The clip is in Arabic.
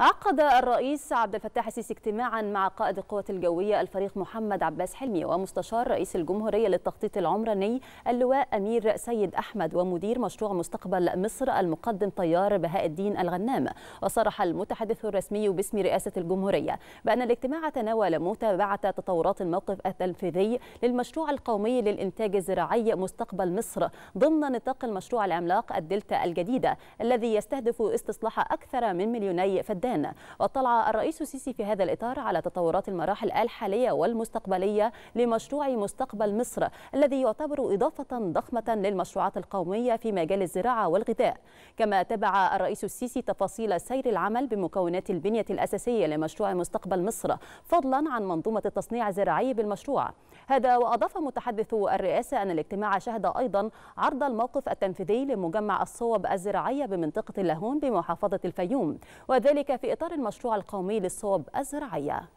عقد الرئيس عبد الفتاح السيسي اجتماعا مع قائد القوة الجوية الفريق محمد عباس حلمي ومستشار رئيس الجمهورية للتخطيط العمراني اللواء أمير سيد أحمد ومدير مشروع مستقبل مصر المقدم طيار بهاء الدين الغنام وصرح المتحدث الرسمي باسم رئاسة الجمهورية بأن الاجتماع تناول متابعة تطورات الموقف التنفيذي للمشروع القومي للإنتاج الزراعي مستقبل مصر ضمن نطاق المشروع العملاق الدلتا الجديدة الذي يستهدف استصلاح أكثر من مليوني فدان السودان واطلع الرئيس السيسي في هذا الإطار على تطورات المراحل الحالية والمستقبلية لمشروع مستقبل مصر الذي يعتبر إضافة ضخمة للمشروعات القومية في مجال الزراعة والغذاء كما تبع الرئيس السيسي تفاصيل سير العمل بمكونات البنية الأساسية لمشروع مستقبل مصر فضلا عن منظومة التصنيع الزراعي بالمشروع هذا وأضاف متحدث الرئاسة أن الاجتماع شهد أيضا عرض الموقف التنفيذي لمجمع الصوب الزراعية بمنطقة اللاهون بمحافظة الفيوم وذلك في إطار المشروع القومي للصوب الزراعية